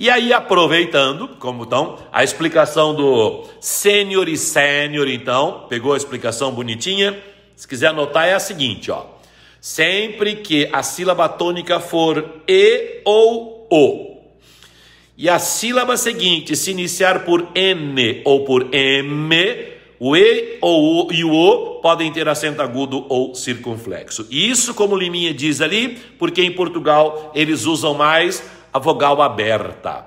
E aí, aproveitando, como então, a explicação do sênior e sênior, então, pegou a explicação bonitinha? Se quiser anotar, é a seguinte, ó. Sempre que a sílaba tônica for E ou O, e a sílaba seguinte se iniciar por N ou por M, o E ou o, e o O podem ter acento agudo ou circunflexo. Isso, como Liminha diz ali, porque em Portugal eles usam mais a vogal aberta.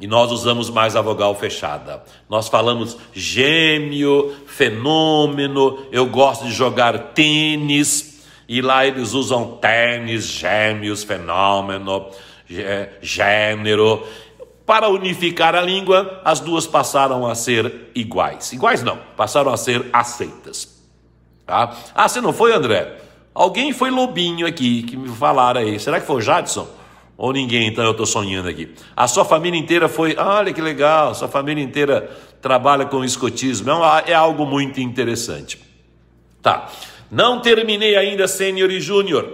E nós usamos mais a vogal fechada. Nós falamos gêmeo, fenômeno, eu gosto de jogar tênis. E lá eles usam tênis, gêmeos, fenômeno, é, gênero. Para unificar a língua, as duas passaram a ser iguais. Iguais não, passaram a ser aceitas. Tá? Ah, se não foi, André? Alguém foi lobinho aqui que me falaram aí. Será que foi o Jadson? Ou ninguém, então eu estou sonhando aqui. A sua família inteira foi, olha que legal, sua família inteira trabalha com escotismo. É, é algo muito interessante. Tá. Não terminei ainda sênior e júnior.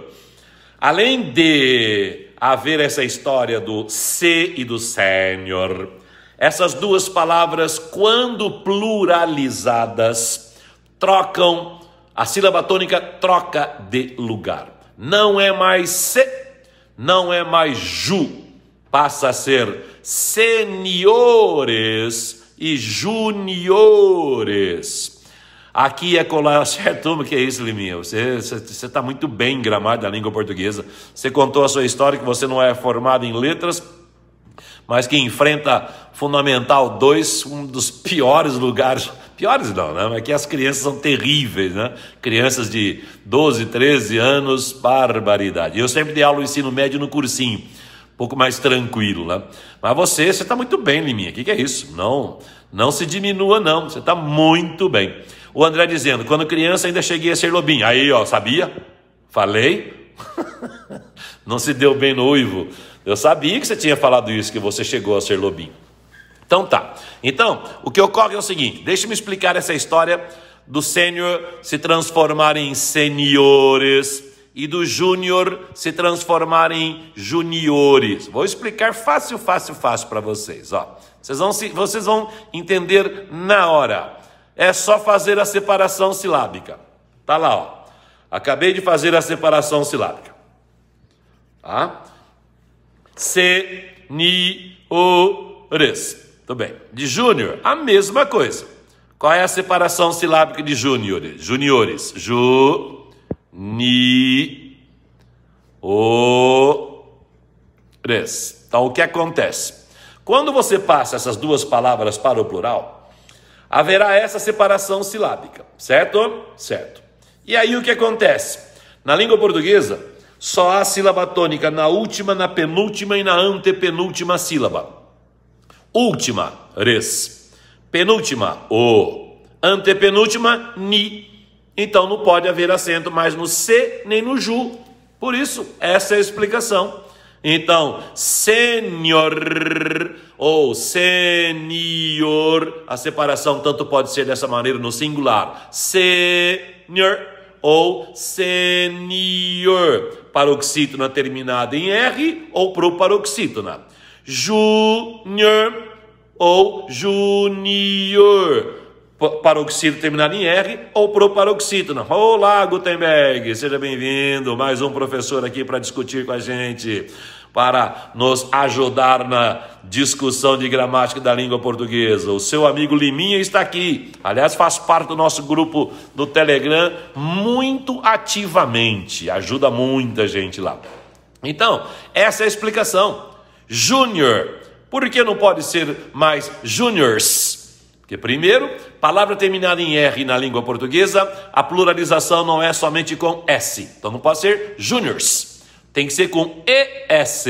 Além de haver essa história do se e do sênior, essas duas palavras, quando pluralizadas, trocam, a sílaba tônica troca de lugar. Não é mais se não é mais ju, passa a ser seniores e juniores. Aqui é colar, certo? É que é isso, Liminha? Você está muito bem gramática da língua portuguesa. Você contou a sua história que você não é formado em letras, mas que enfrenta Fundamental 2, um dos piores lugares. Piores não, né? Mas que as crianças são terríveis, né? Crianças de 12, 13 anos, barbaridade. Eu sempre dei aula no ensino médio no cursinho, um pouco mais tranquilo, né? Mas você, você está muito bem, Liminha. O que, que é isso? Não, não se diminua, não. Você está muito bem. O André dizendo, quando criança ainda cheguei a ser lobinho. Aí, ó, sabia? Falei? não se deu bem noivo. Eu sabia que você tinha falado isso, que você chegou a ser lobinho. Então tá. Então, o que ocorre é o seguinte: deixe-me explicar essa história do sênior se transformar em seniores e do júnior se transformar em juniores. Vou explicar fácil, fácil, fácil para vocês. Ó. Vocês, vão se, vocês vão entender na hora. É só fazer a separação silábica. Tá lá, ó. Acabei de fazer a separação silábica. Tá? seniores. Tudo bem. De júnior, a mesma coisa. Qual é a separação silábica de júniores? Juniores. Ju, ni, o, res. Então, o que acontece? Quando você passa essas duas palavras para o plural, haverá essa separação silábica, certo? Certo. E aí o que acontece? Na língua portuguesa, só há sílaba tônica na última, na penúltima e na antepenúltima sílaba. Última, res. Penúltima, o. Antepenúltima, ni. Então não pode haver acento mais no c nem no ju. Por isso, essa é a explicação. Então, senhor ou senhor, a separação tanto pode ser dessa maneira no singular. Senhor ou senior, paroxítona terminada em R ou proparoxítona. Júnior ou junior, paroxítona terminada em R ou proparoxítona. Olá, Gutenberg, seja bem-vindo, mais um professor aqui para discutir com a gente para nos ajudar na discussão de gramática da língua portuguesa. O seu amigo Liminha está aqui. Aliás, faz parte do nosso grupo do Telegram muito ativamente. Ajuda muita gente lá. Então, essa é a explicação. Júnior. Por que não pode ser mais juniors? Porque, primeiro, palavra terminada em R na língua portuguesa, a pluralização não é somente com S. Então não pode ser juniors. Tem que ser com ES.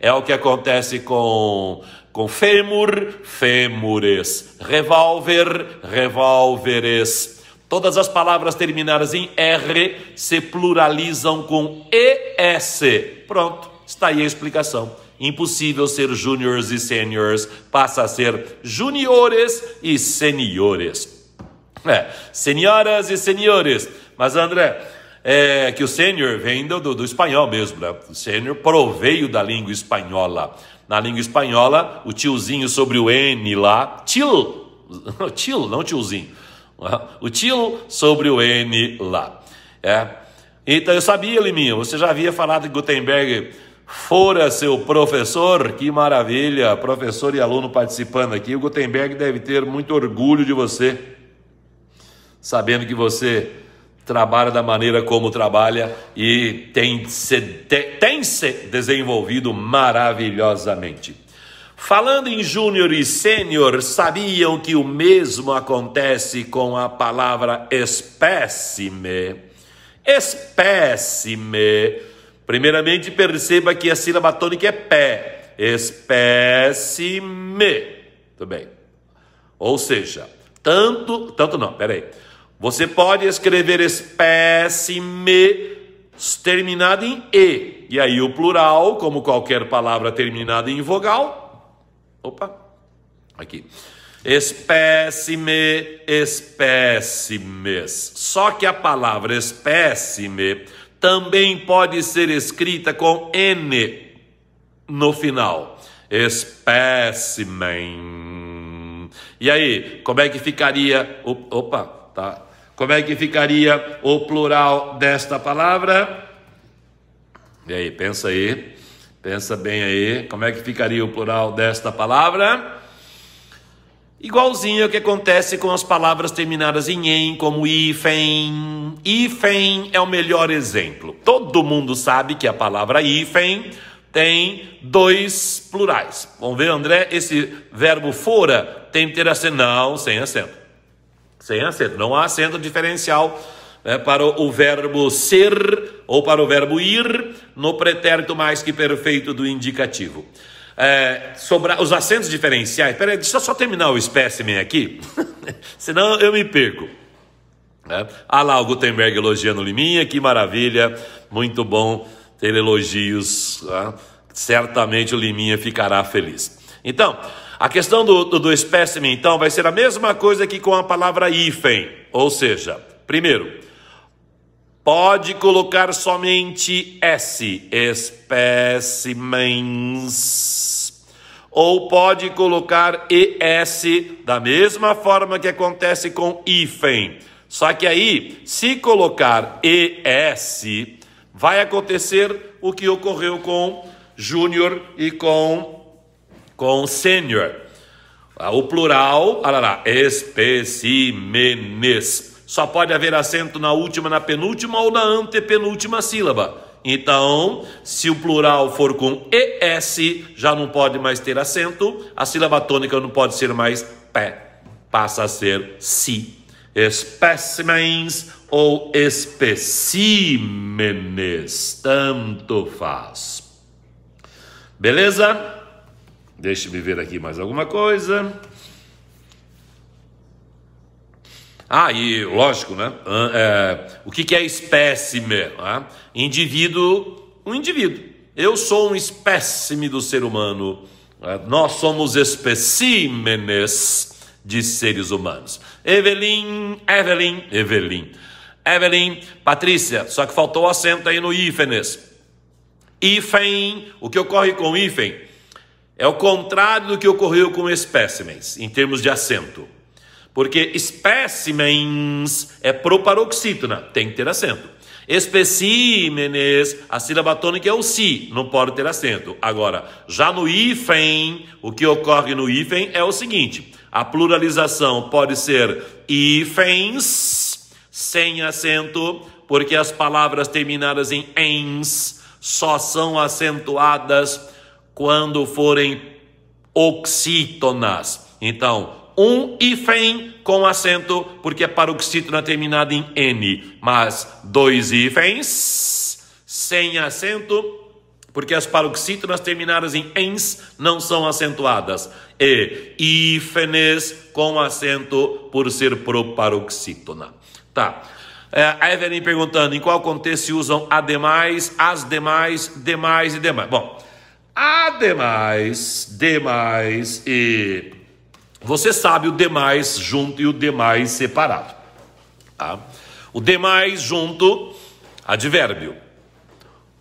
É o que acontece com, com fêmur, fêmures. Revolver, revólveres. Todas as palavras terminadas em R se pluralizam com ES. Pronto, está aí a explicação. Impossível ser júniores e seniors, passa a ser juniores e seniores. É, senhoras e senhores, mas André, é, que o sênior vem do, do, do, espanhol mesmo, né? O sênior proveio da língua espanhola. Na língua espanhola, o tiozinho sobre o N lá, til, til, não tiozinho, né? o til sobre o N lá. É. Então eu sabia, Liminha, você já havia falado que Gutenberg fora seu professor, que maravilha, professor e aluno participando aqui. O Gutenberg deve ter muito orgulho de você, sabendo que você trabalha da maneira como trabalha e tem se, de, tem se desenvolvido maravilhosamente. Falando em júnior e sênior, sabiam que o mesmo acontece com a palavra espécime? Espécime. Primeiramente, perceba que a sílaba tônica é pé. Espécime. Tudo bem. Ou seja, tanto. Tanto não, peraí. Você pode escrever espécime terminado em e. E aí o plural, como qualquer palavra terminada em vogal. Opa. Aqui. Espécime, espécimes. Só que a palavra espécime também pode ser escrita com n no final. Espécimen. E aí, como é que ficaria? Opa, tá como é que ficaria o plural desta palavra? E aí, pensa aí. Pensa bem aí. Como é que ficaria o plural desta palavra? Igualzinho ao que acontece com as palavras terminadas em em, como hífen. Hífen é o melhor exemplo. Todo mundo sabe que a palavra hífen tem dois plurais. Vamos ver, André? Esse verbo fora tem que ter acento. Não, sem acento. Sem acento. Não há acento diferencial né, para o verbo ser ou para o verbo ir no pretérito mais que perfeito do indicativo. É, sobre os acentos diferenciais. Peraí, deixa eu só terminar o espécimen aqui, senão eu me perco. É. Ah lá, o Gutenberg elogiando Liminha, que maravilha, muito bom ter elogios. Né? Certamente o Liminha ficará feliz. Então, a questão do, do, do espécime, então, vai ser a mesma coisa que com a palavra hífen. Ou seja, primeiro, pode colocar somente S, espécimens. Ou pode colocar ES, da mesma forma que acontece com hífen. Só que aí, se colocar ES, vai acontecer o que ocorreu com Júnior e com com Senhor. Ah, o plural, olha ah, lá, especímenes. Só pode haver acento na última, na penúltima ou na antepenúltima sílaba. Então, se o plural for com ES, já não pode mais ter acento, a sílaba tônica não pode ser mais pé, passa a ser si. specimens ou especimenes tanto faz. Beleza? Deixe-me ver aqui mais alguma coisa. Ah, e lógico, né? Ah, é, o que, é espécime? Ah, indivíduo, um indivíduo. Eu sou um espécime do ser humano. Ah, nós somos especímenes de seres humanos. Evelyn, Evelyn, Evelyn. Evelyn, Patrícia, só que faltou o acento aí no hífenes. Hífen, o que ocorre com hífen? É o contrário do que ocorreu com espécimens, em termos de acento. Porque espécimens é proparoxítona, tem que ter acento. Especímenes, a sílaba tônica é o si, não pode ter acento. Agora, já no hífen, o que ocorre no hífen é o seguinte: a pluralização pode ser hífens, sem acento, porque as palavras terminadas em ens só são acentuadas quando forem oxítonas. Então, um hífen com acento, porque é paroxítona terminada em N, mas dois hífens sem acento, porque as paroxítonas terminadas em ens não são acentuadas, e hífenes com acento por ser proparoxítona. Tá. É, a Evelyn perguntando em qual contexto se usam ademais, as demais, demais e demais. Bom, Ademais, demais e. Você sabe o demais junto e o demais separado. Tá? O demais junto, advérbio.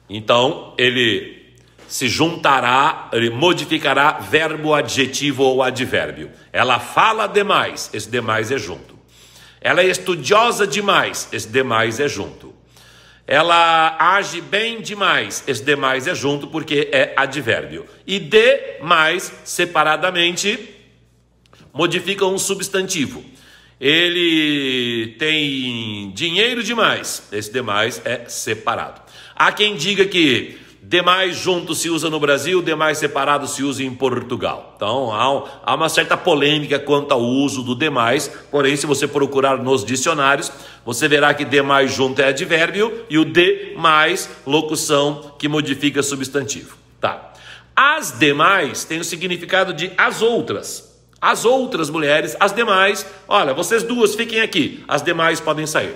Então, ele se juntará, ele modificará verbo, adjetivo ou advérbio. Ela fala demais, esse demais é junto. Ela é estudiosa demais, esse demais é junto ela age bem demais. Esse demais é junto porque é advérbio. E de mais, separadamente, modifica um substantivo. Ele tem dinheiro demais. Esse demais é separado. Há quem diga que demais junto se usa no Brasil, demais separado se usa em Portugal. Então há, uma certa polêmica quanto ao uso do demais, porém, se você procurar nos dicionários, você verá que demais junto é advérbio e o de mais locução que modifica substantivo. Tá. As demais tem o significado de as outras. As outras mulheres, as demais, olha, vocês duas fiquem aqui, as demais podem sair.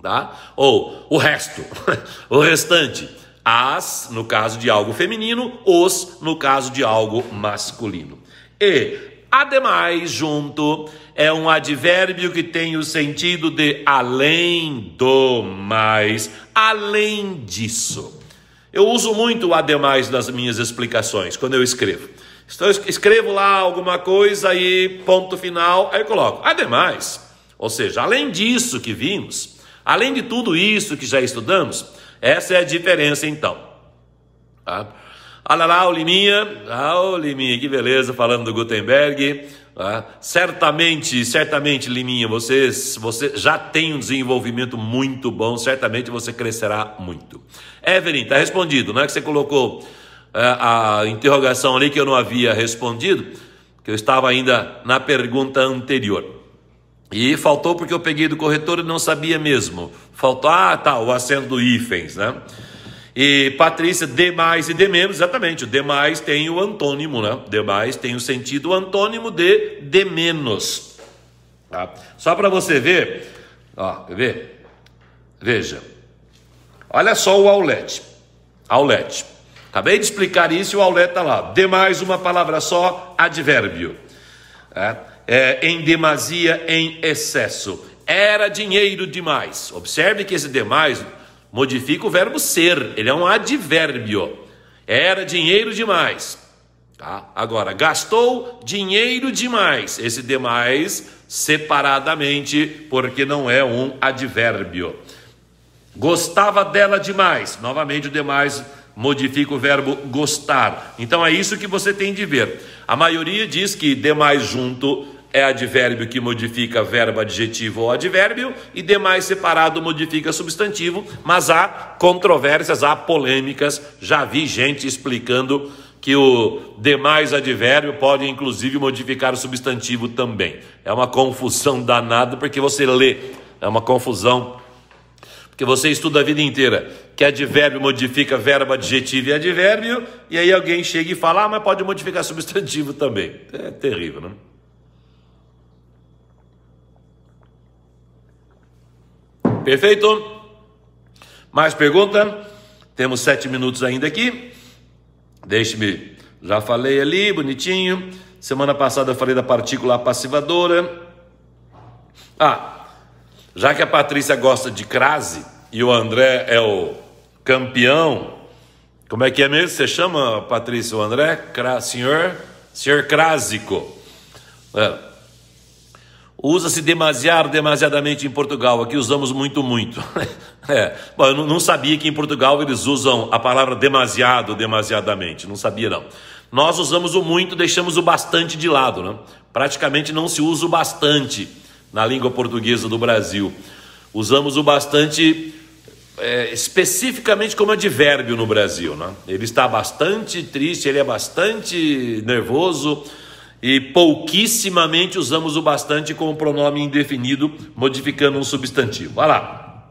Tá? Ou o resto, o restante. As, no caso de algo feminino, os, no caso de algo masculino. E, ademais, junto, é um advérbio que tem o sentido de além do mais, além disso. Eu uso muito o ademais nas minhas explicações, quando eu escrevo. Então, escrevo lá alguma coisa e ponto final, aí eu coloco ademais. Ou seja, além disso que vimos, além de tudo isso que já estudamos, essa é a diferença, então. Tá? Alalá, o Liminha, ah, Liminha, que beleza, falando do Gutenberg. Ah, certamente, certamente, Liminha, você, você já tem um desenvolvimento muito bom, certamente você crescerá muito. Evelyn, está respondido, não é que você colocou é, a interrogação ali que eu não havia respondido, que eu estava ainda na pergunta anterior. E faltou porque eu peguei do corretor e não sabia mesmo. Faltou, ah, tá, o acento do hífens, né? E Patrícia, demais e de menos exatamente. O demais tem o antônimo, né? Demais tem o sentido antônimo de de menos. Tá? Só para você ver, ó, ver? Veja. Olha só o aulete. Aulete. Acabei de explicar isso e o outlet tá lá. Demais uma palavra só, advérbio. É, é em demasia, em excesso era dinheiro demais. Observe que esse demais modifica o verbo ser, ele é um advérbio. Era dinheiro demais. Tá? Agora, gastou dinheiro demais. Esse demais separadamente, porque não é um advérbio. Gostava dela demais. Novamente, o demais modifica o verbo gostar. Então é isso que você tem de ver. A maioria diz que demais junto é advérbio que modifica verbo, adjetivo ou advérbio, e demais separado modifica substantivo, mas há controvérsias, há polêmicas. Já vi gente explicando que o demais advérbio pode inclusive modificar o substantivo também. É uma confusão danada porque você lê, é uma confusão porque você estuda a vida inteira que advérbio modifica verbo, adjetivo e advérbio, e aí alguém chega e fala, ah, mas pode modificar substantivo também. É terrível, não? Né? Perfeito? Mais pergunta? Temos sete minutos ainda aqui. Deixe-me. Já falei ali, bonitinho. Semana passada eu falei da partícula passivadora. Ah, já que a Patrícia gosta de crase e o André é o campeão, como é que é mesmo? Você chama, Patrícia, o André? Cra senhor? Senhor Crásico. É usa-se demasiado, demasiadamente em Portugal. Aqui usamos muito, muito. é. Bom, eu não sabia que em Portugal eles usam a palavra demasiado, demasiadamente. Não sabia, não. Nós usamos o muito, deixamos o bastante de lado. Né? Praticamente não se usa o bastante na língua portuguesa do Brasil. Usamos o bastante é, especificamente como advérbio no Brasil. Né? Ele está bastante triste, ele é bastante nervoso e pouquissimamente usamos o bastante com o pronome indefinido, modificando um substantivo. Olha lá.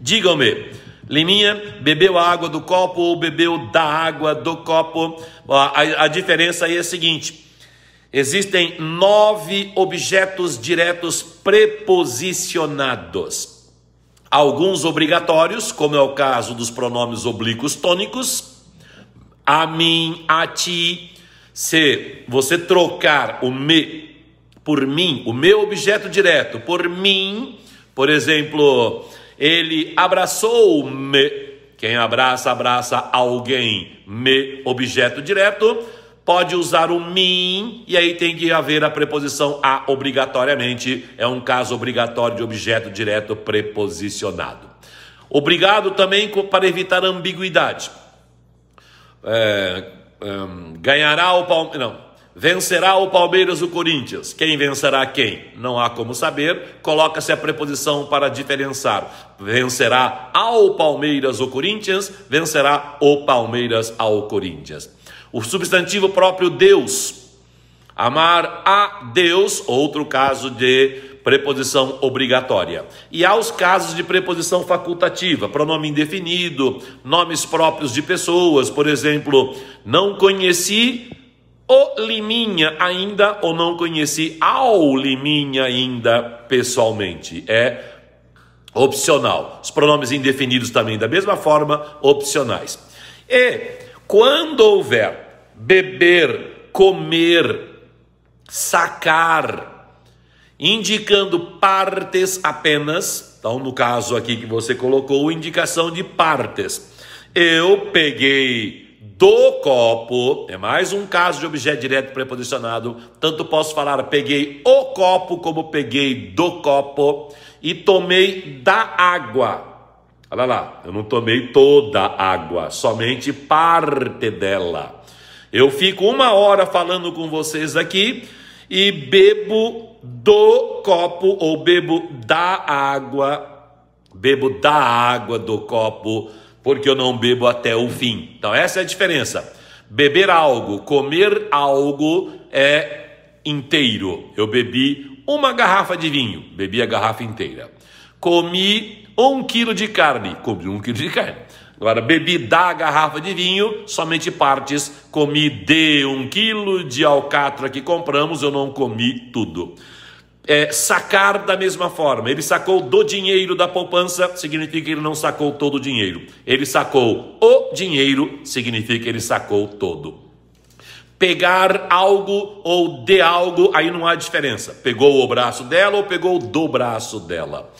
Digam-me, Liminha, bebeu a água do copo ou bebeu da água do copo? A, a diferença aí é a seguinte: existem nove objetos diretos preposicionados. Alguns obrigatórios, como é o caso dos pronomes oblíquos tônicos, a mim, a ti, se você trocar o me por mim, o meu objeto direto por mim, por exemplo, ele abraçou me, quem abraça, abraça alguém, me, objeto direto, pode usar o mim, e aí tem que haver a preposição a obrigatoriamente, é um caso obrigatório de objeto direto preposicionado. Obrigado também para evitar ambiguidade. É, um, ganhará o Palmeiras. Não. Vencerá o Palmeiras o Corinthians. Quem vencerá quem? Não há como saber. Coloca-se a preposição para diferenciar. Vencerá ao Palmeiras o Corinthians, vencerá o Palmeiras ao Corinthians. O substantivo próprio Deus. Amar a Deus, outro caso de preposição obrigatória. E há os casos de preposição facultativa, pronome indefinido, nomes próprios de pessoas, por exemplo, não conheci o Liminha ainda ou não conheci ao Liminha ainda pessoalmente. É opcional. Os pronomes indefinidos também, da mesma forma, opcionais. E quando houver beber, comer, sacar, indicando partes apenas. Então, no caso aqui que você colocou, indicação de partes. Eu peguei do copo, é mais um caso de objeto direto preposicionado. Tanto posso falar peguei o copo como peguei do copo e tomei da água. Olha lá, eu não tomei toda a água, somente parte dela. Eu fico uma hora falando com vocês aqui e bebo do copo ou bebo da água, bebo da água do copo, porque eu não bebo até o fim. Então essa é a diferença. Beber algo, comer algo é inteiro. Eu bebi uma garrafa de vinho, bebi a garrafa inteira. Comi um quilo de carne, comi um quilo de carne. Agora, bebi da garrafa de vinho, somente partes. Comi de um quilo de alcatra que compramos, eu não comi tudo. É, sacar da mesma forma. Ele sacou do dinheiro da poupança, significa que ele não sacou todo o dinheiro. Ele sacou o dinheiro, significa que ele sacou todo. Pegar algo ou de algo, aí não há diferença. Pegou o braço dela ou pegou do braço dela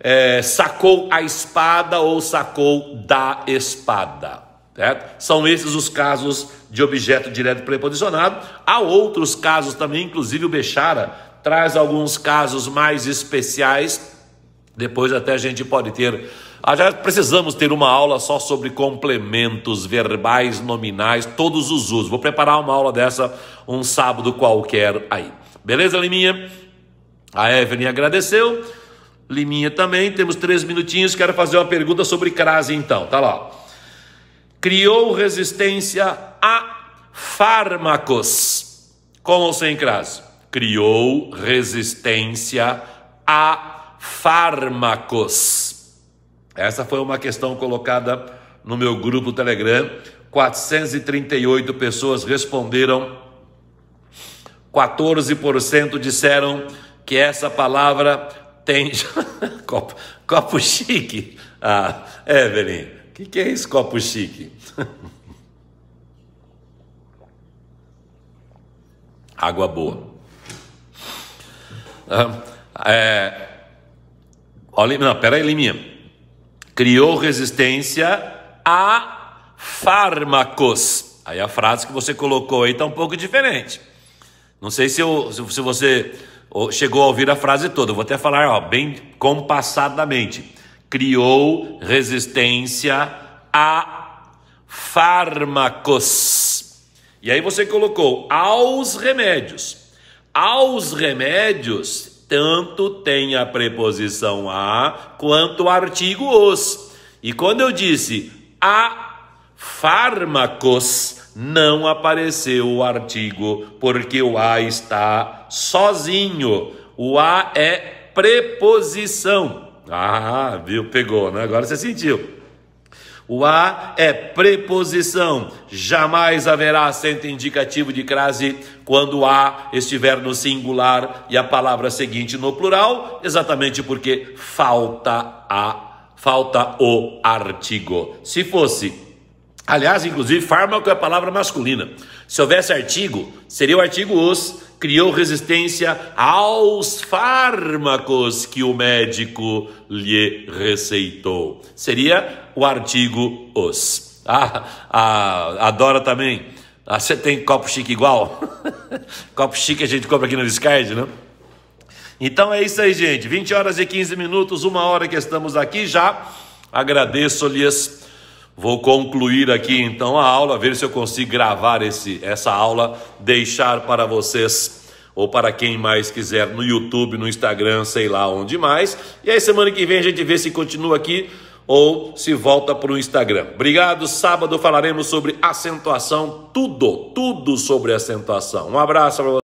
é, sacou a espada ou sacou da espada. Certo? São esses os casos de objeto direto preposicionado. Há outros casos também, inclusive o Bechara traz alguns casos mais especiais. Depois até a gente pode ter. Ah, já precisamos ter uma aula só sobre complementos verbais, nominais, todos os usos. Vou preparar uma aula dessa um sábado qualquer aí. Beleza, Liminha? A Evelyn agradeceu. Liminha também. Temos três minutinhos. Quero fazer uma pergunta sobre crase, então. Tá lá. Criou resistência a fármacos com ou sem crase? Criou resistência a fármacos. Essa foi uma questão colocada no meu grupo Telegram. 438 pessoas responderam. 14% disseram que essa palavra tem copo, copo chique. Ah, Evelyn, o que, que é isso, copo chique? Água boa. Ah, é, olha, não, peraí, Liminha. Criou resistência a fármacos. Aí a frase que você colocou aí está um pouco diferente. Não sei se, eu, se você chegou a ouvir a frase toda. vou até falar ó, bem compassadamente. Criou resistência a fármacos. E aí você colocou aos remédios. Aos remédios, tanto tem a preposição a quanto o artigo os. E quando eu disse a fármacos, não apareceu o artigo, porque o a está sozinho. O a é preposição. Ah, viu? Pegou, né? Agora você sentiu. O a é preposição. Jamais haverá acento indicativo de crase quando a estiver no singular e a palavra seguinte no plural, exatamente porque falta a, falta o artigo. Se fosse Aliás, inclusive, fármaco é a palavra masculina. Se houvesse artigo, seria o artigo os, criou resistência aos fármacos que o médico lhe receitou. Seria o artigo os. Ah, ah, adora também. Ah, você tem copo chique igual? copo chique a gente compra aqui no Discard, não? Né? Então é isso aí, gente. 20 horas e 15 minutos, uma hora que estamos aqui já. Agradeço-lhes Vou concluir aqui então a aula, ver se eu consigo gravar esse, essa aula, deixar para vocês ou para quem mais quiser no YouTube, no Instagram, sei lá onde mais. E aí semana que vem a gente vê se continua aqui ou se volta para o Instagram. Obrigado. Sábado falaremos sobre acentuação, tudo, tudo sobre acentuação. Um abraço para